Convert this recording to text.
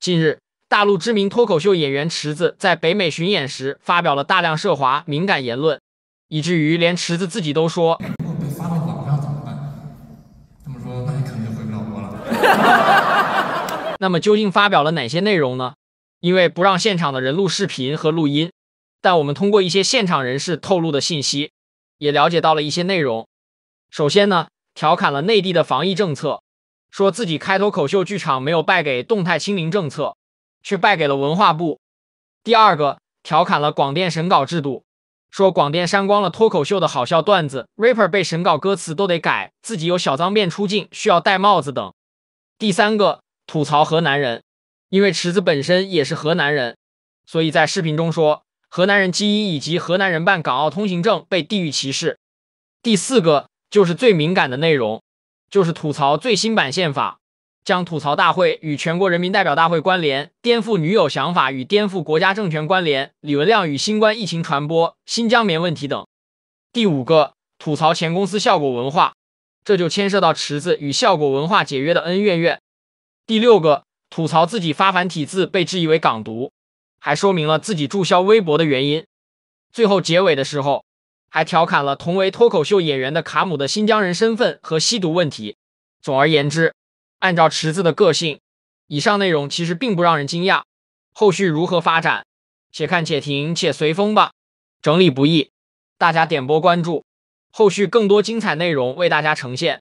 近日，大陆知名脱口秀演员池子在北美巡演时发表了大量涉华敏感言论，以至于连池子自己都说：“如果被发到网上怎么办？”说，那你肯定回不了了。那么究竟发表了哪些内容呢？因为不让现场的人录视频和录音，但我们通过一些现场人士透露的信息，也了解到了一些内容。首先呢，调侃了内地的防疫政策。说自己开脱口秀剧场没有败给动态清零政策，却败给了文化部。第二个调侃了广电审稿制度，说广电删光了脱口秀的好笑段子，rapper 被审稿歌词都得改，自己有小脏辫出镜需要戴帽子等。第三个吐槽河南人，因为池子本身也是河南人，所以在视频中说河南人基因以及河南人办港澳通行证被地域歧视。第四个就是最敏感的内容。就是吐槽最新版宪法将吐槽大会与全国人民代表大会关联，颠覆女友想法与颠覆国家政权关联；李文亮与新冠疫情传播、新疆棉问题等。第五个吐槽前公司效果文化，这就牵涉到池子与效果文化解约的恩怨怨。第六个吐槽自己发繁体字被质疑为港独，还说明了自己注销微博的原因。最后结尾的时候。还调侃了同为脱口秀演员的卡姆的新疆人身份和吸毒问题。总而言之，按照池子的个性，以上内容其实并不让人惊讶。后续如何发展，且看且听且随风吧。整理不易，大家点波关注，后续更多精彩内容为大家呈现。